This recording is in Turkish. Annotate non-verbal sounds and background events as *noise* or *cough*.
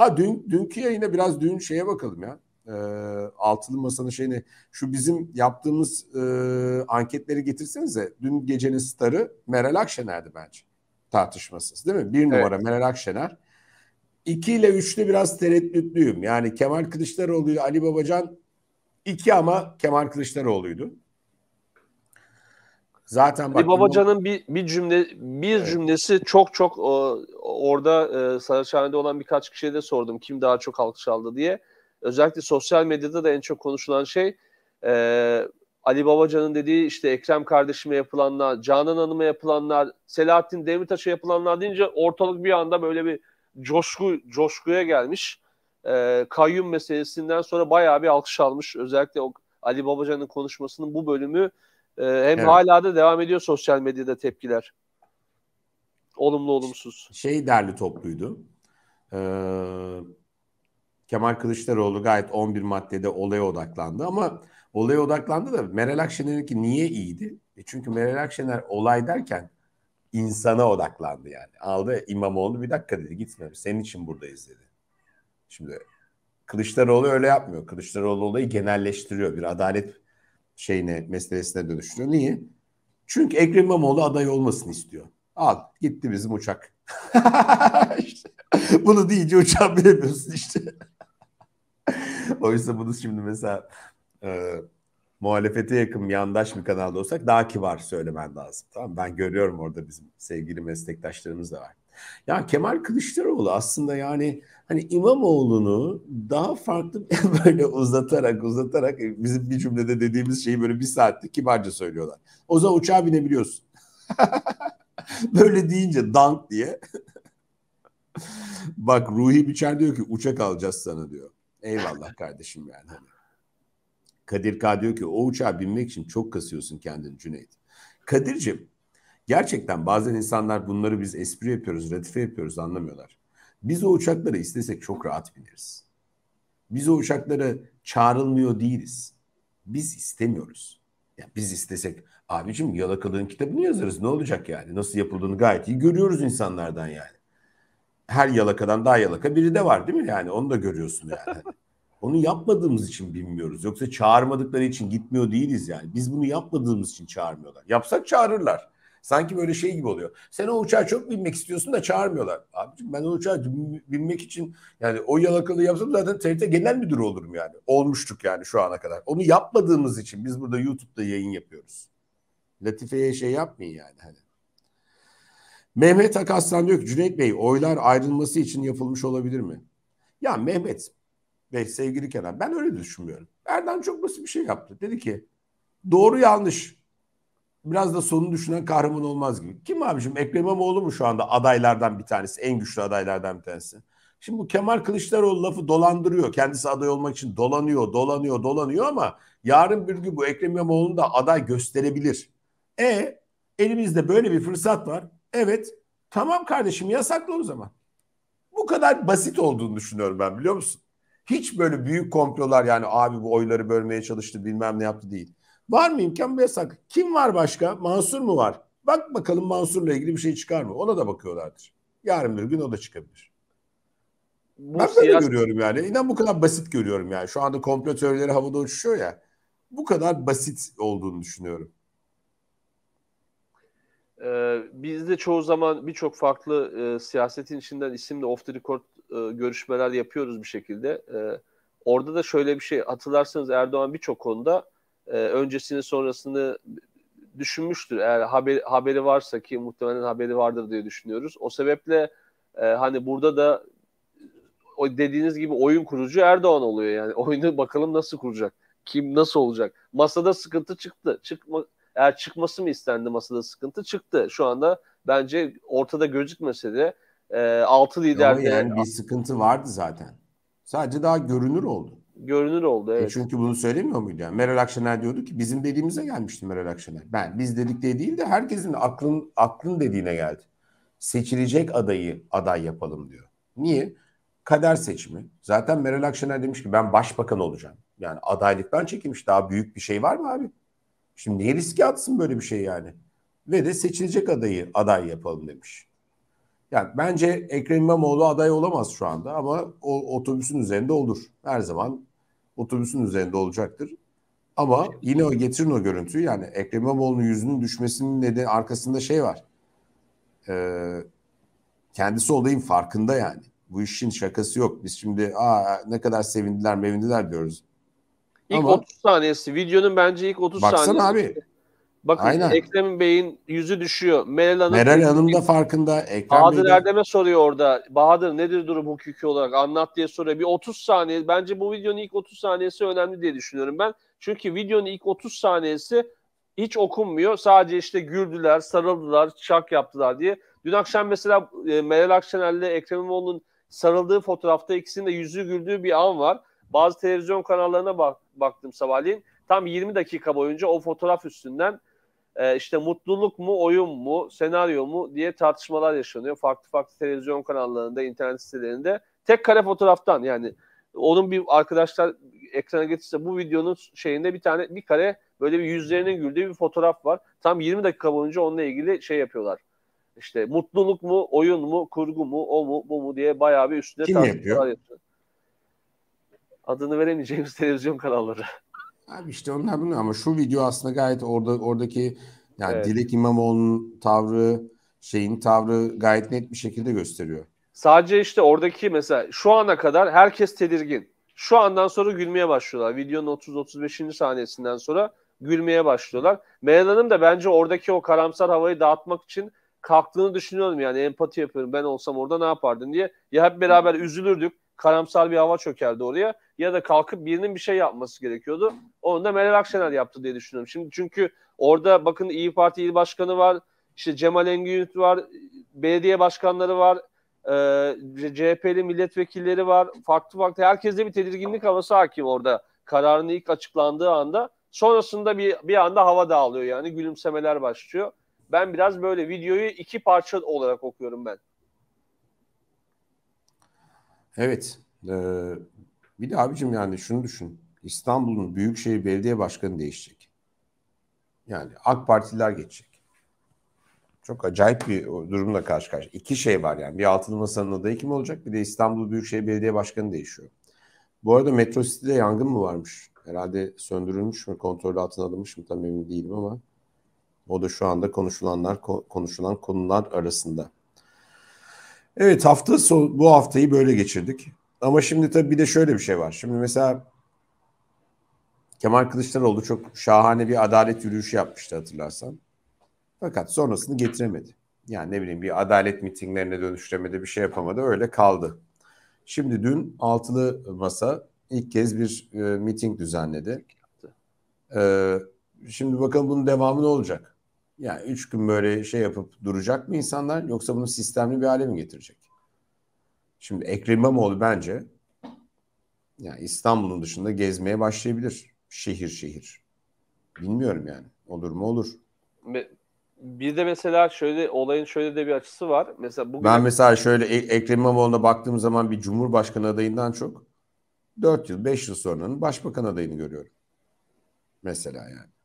Ha dün, dünkü yayına biraz dün şeye bakalım ya. E, altılı masanın şeyini şu bizim yaptığımız e, anketleri getirsenize. Dün gecenin starı Meral Akşener'di bence tartışmasız değil mi? Bir numara evet. Meral Akşener. İki ile üçte biraz tereddütlüyüm. Yani Kemal Kılıçdaroğlu ile Ali Babacan iki ama Kemal Kılıçdaroğlu'ydu. Zaten Ali bak, Babacan'ın bir bir cümle bir evet. cümlesi çok çok o, orada e, Saraçhane'de olan birkaç kişiye de sordum kim daha çok alkış aldı diye. Özellikle sosyal medyada da en çok konuşulan şey e, Ali Babacan'ın dediği işte Ekrem kardeşime yapılanlar, Canan Hanım'a yapılanlar, Selahattin Demirtaş'a yapılanlar deyince ortalık bir anda böyle bir coşku coşkuya gelmiş. E, kayyum meselesinden sonra bayağı bir alkış almış. Özellikle o Ali Babacan'ın konuşmasının bu bölümü ee, hem evet. hala da devam ediyor sosyal medyada tepkiler. Olumlu olumsuz. Şey derli topluydu. Ee, Kemal Kılıçdaroğlu gayet 11 maddede olaya odaklandı ama olaya odaklandı da Meral Akşener'in ki niye iyiydi? E çünkü Meral Akşener olay derken insana odaklandı yani. Aldı İmamoğlu bir dakika dedi gitme senin için buradayız dedi. Şimdi Kılıçdaroğlu öyle yapmıyor. Kılıçdaroğlu olayı genelleştiriyor. Bir adalet şeyine meselesine dönüştürüyor. Niye? Çünkü Ekrem İmamoğlu aday olmasını istiyor. Al gitti bizim uçak. *laughs* işte, bunu deyince uçağı bilemiyorsun işte. *laughs* Oysa bunu şimdi mesela e, muhalefete yakın yandaş bir kanalda olsak daha kibar söylemen lazım. Tamam Ben görüyorum orada bizim sevgili meslektaşlarımız da var. Ya Kemal Kılıçdaroğlu aslında yani hani İmamoğlu'nu daha farklı *laughs* böyle uzatarak uzatarak e, bizim bir cümlede dediğimiz şeyi böyle bir saatte kibarca söylüyorlar. O zaman uçağa binebiliyorsun. *laughs* böyle deyince dank diye. *laughs* Bak Ruhi Biçer diyor ki uçak alacağız sana diyor. Eyvallah kardeşim yani. Hani. Kadir K diyor ki o uçağa binmek için çok kasıyorsun kendini Cüneyt. Kadir'cim Gerçekten bazen insanlar bunları biz espri yapıyoruz, ratife yapıyoruz anlamıyorlar. Biz o uçakları istesek çok rahat bineriz. Biz o uçaklara çağrılmıyor değiliz. Biz istemiyoruz. Yani biz istesek abicim yalakalığın kitabını yazarız ne olacak yani? Nasıl yapıldığını gayet iyi görüyoruz insanlardan yani. Her yalakadan daha yalaka biri de var değil mi yani? Onu da görüyorsun yani. *laughs* Onu yapmadığımız için bilmiyoruz. Yoksa çağırmadıkları için gitmiyor değiliz yani. Biz bunu yapmadığımız için çağırmıyorlar. Yapsak çağırırlar. Sanki böyle şey gibi oluyor. Sen o uçağa çok binmek istiyorsun da çağırmıyorlar. Abiciğim ben o uçağa binmek için yani o yalakalığı yapsam zaten TRT genel müdürü olurum yani. Olmuştuk yani şu ana kadar. Onu yapmadığımız için biz burada YouTube'da yayın yapıyoruz. Latife'ye şey yapmayın yani hani. Mehmet Akaslan diyor ki Cüneyt Bey oylar ayrılması için yapılmış olabilir mi? Ya Mehmet Bey sevgili Kenan ben öyle düşünmüyorum. Erdoğan çok basit bir şey yaptı. Dedi ki doğru yanlış biraz da sonunu düşünen kahraman olmaz gibi. Kim abicim? Ekrem İmamoğlu mu şu anda adaylardan bir tanesi? En güçlü adaylardan bir tanesi. Şimdi bu Kemal Kılıçdaroğlu lafı dolandırıyor. Kendisi aday olmak için dolanıyor, dolanıyor, dolanıyor ama yarın bir gün bu Ekrem İmamoğlu'nu da aday gösterebilir. E elimizde böyle bir fırsat var. Evet tamam kardeşim yasakla o zaman. Bu kadar basit olduğunu düşünüyorum ben biliyor musun? Hiç böyle büyük komplolar yani abi bu oyları bölmeye çalıştı bilmem ne yaptı değil. Var mı imkan yasak? Kim var başka? Mansur mu var? Bak bakalım Mansur'la ilgili bir şey çıkar mı? Ona da bakıyorlardır. Yarın bir gün o da çıkabilir. Bu ben böyle görüyorum yani. İnan bu kadar basit görüyorum yani. Şu anda komplo teorileri havada uçuşuyor ya. Bu kadar basit olduğunu düşünüyorum. Ee, biz de çoğu zaman birçok farklı e, siyasetin içinden isimle off the record e, görüşmeler yapıyoruz bir şekilde. E, orada da şöyle bir şey hatırlarsanız Erdoğan birçok konuda e, öncesini sonrasını düşünmüştür. Eğer haber, haberi varsa ki muhtemelen haberi vardır diye düşünüyoruz. O sebeple e, hani burada da o dediğiniz gibi oyun kurucu Erdoğan oluyor yani. *laughs* Oyunu bakalım nasıl kuracak? Kim nasıl olacak? Masada sıkıntı çıktı. Çıkma eğer çıkması mı istendi masada sıkıntı çıktı. Şu anda bence ortada gözükmese de e, 6 liderde yani bir sıkıntı vardı zaten. Sadece daha görünür oldu görünür oldu. E, evet. E çünkü bunu söylemiyor muydu? Yani? Meral Akşener diyordu ki bizim dediğimize gelmişti Meral Akşener. Ben biz dedik diye değil de herkesin aklın aklın dediğine geldi. Seçilecek adayı aday yapalım diyor. Niye? Kader seçimi. Zaten Meral Akşener demiş ki ben başbakan olacağım. Yani adaylıktan çekilmiş daha büyük bir şey var mı abi? Şimdi niye riske atsın böyle bir şey yani? Ve de seçilecek adayı aday yapalım demiş. Yani bence Ekrem İmamoğlu aday olamaz şu anda ama o otobüsün üzerinde olur. Her zaman otobüsün üzerinde olacaktır. Ama yine o getirin o görüntüyü yani Ekrem İmamoğlu'nun yüzünün düşmesinin nedeni arkasında şey var. Ee, kendisi olayın farkında yani. Bu işin şakası yok. Biz şimdi aa ne kadar sevindiler mevindiler diyoruz. İlk Ama, 30 saniyesi videonun bence ilk 30 baksana saniyesi. Baksana abi Bakın Aynen. Ekrem Bey'in yüzü düşüyor. Meral Hanım, Meral Hanım da farkında. Ekrem Bahadır Bey'de... Erdem'e soruyor orada. Bahadır nedir durum hukuki olarak anlat diye soruyor. Bir 30 saniye bence bu videonun ilk 30 saniyesi önemli diye düşünüyorum ben. Çünkü videonun ilk 30 saniyesi hiç okunmuyor. Sadece işte güldüler, sarıldılar, şak yaptılar diye. Dün akşam mesela e, Meral Akşener'le Ekrem İmamoğlu'nun sarıldığı fotoğrafta ikisinin de yüzü güldüğü bir an var. Bazı televizyon kanallarına bak baktım sabahleyin. Tam 20 dakika boyunca o fotoğraf üstünden e, işte mutluluk mu, oyun mu, senaryo mu diye tartışmalar yaşanıyor. Farklı farklı televizyon kanallarında, internet sitelerinde. Tek kare fotoğraftan yani onun bir arkadaşlar ekrana getirse bu videonun şeyinde bir tane bir kare böyle bir yüzlerinin güldüğü bir fotoğraf var. Tam 20 dakika boyunca onunla ilgili şey yapıyorlar. İşte mutluluk mu, oyun mu, kurgu mu, o mu, bu mu diye bayağı bir üstüne tartışmalar yapıyor? yapıyor. Adını veremeyeceğimiz *laughs* televizyon kanalları. Abi işte onlar bunu ama şu video aslında gayet orada oradaki yani evet. Dilek İmamoğlu'nun tavrı, şeyin tavrı gayet net bir şekilde gösteriyor. Sadece işte oradaki mesela şu ana kadar herkes tedirgin. Şu andan sonra gülmeye başlıyorlar. Videonun 30-35. saniyesinden sonra gülmeye başlıyorlar. Meral Hanım da bence oradaki o karamsar havayı dağıtmak için kalktığını düşünüyorum yani empati yapıyorum ben olsam orada ne yapardım diye. Ya hep beraber üzülürdük karamsar bir hava çökerdi oraya. Ya da kalkıp birinin bir şey yapması gerekiyordu. Onu da Meral Akşener yaptı diye düşünüyorum. Şimdi çünkü orada bakın İyi Parti il başkanı var. İşte Cemal Engin var. Belediye başkanları var. E, CHP'li milletvekilleri var. Farklı farklı. Herkeste bir tedirginlik havası hakim orada. Kararın ilk açıklandığı anda. Sonrasında bir, bir anda hava dağılıyor yani. Gülümsemeler başlıyor. Ben biraz böyle videoyu iki parça olarak okuyorum ben. Evet. E, bir de abicim yani şunu düşün. İstanbul'un Büyükşehir Belediye Başkanı değişecek. Yani AK Partililer geçecek. Çok acayip bir durumla karşı karşıya. İki şey var yani. Bir altılı masanın adayı kim olacak? Bir de İstanbul Büyükşehir Belediye Başkanı değişiyor. Bu arada Metro City'de yangın mı varmış? Herhalde söndürülmüş mü? Kontrol altına alınmış mı? Tam emin değilim ama o da şu anda konuşulanlar konuşulan konular arasında. Evet hafta son, bu haftayı böyle geçirdik. Ama şimdi tabii bir de şöyle bir şey var. Şimdi mesela Kemal Kılıçdaroğlu çok şahane bir adalet yürüyüşü yapmıştı hatırlarsan. Fakat sonrasını getiremedi. Yani ne bileyim bir adalet mitinglerine dönüştüremedi, bir şey yapamadı. Öyle kaldı. Şimdi dün altılı masa ilk kez bir e, miting düzenledi. E, şimdi bakalım bunun devamı ne olacak? Yani üç gün böyle şey yapıp duracak mı insanlar yoksa bunu sistemli bir hale mi getirecek? Şimdi Ekrem İmamoğlu bence yani İstanbul'un dışında gezmeye başlayabilir. Şehir şehir. Bilmiyorum yani. Olur mu olur. Bir de mesela şöyle olayın şöyle de bir açısı var. Mesela bugün Ben mesela şöyle e-, Ekrem İmamoğlu'na baktığım zaman bir cumhurbaşkanı adayından çok 4 yıl, 5 yıl sonranın başbakan adayını görüyorum. Mesela yani.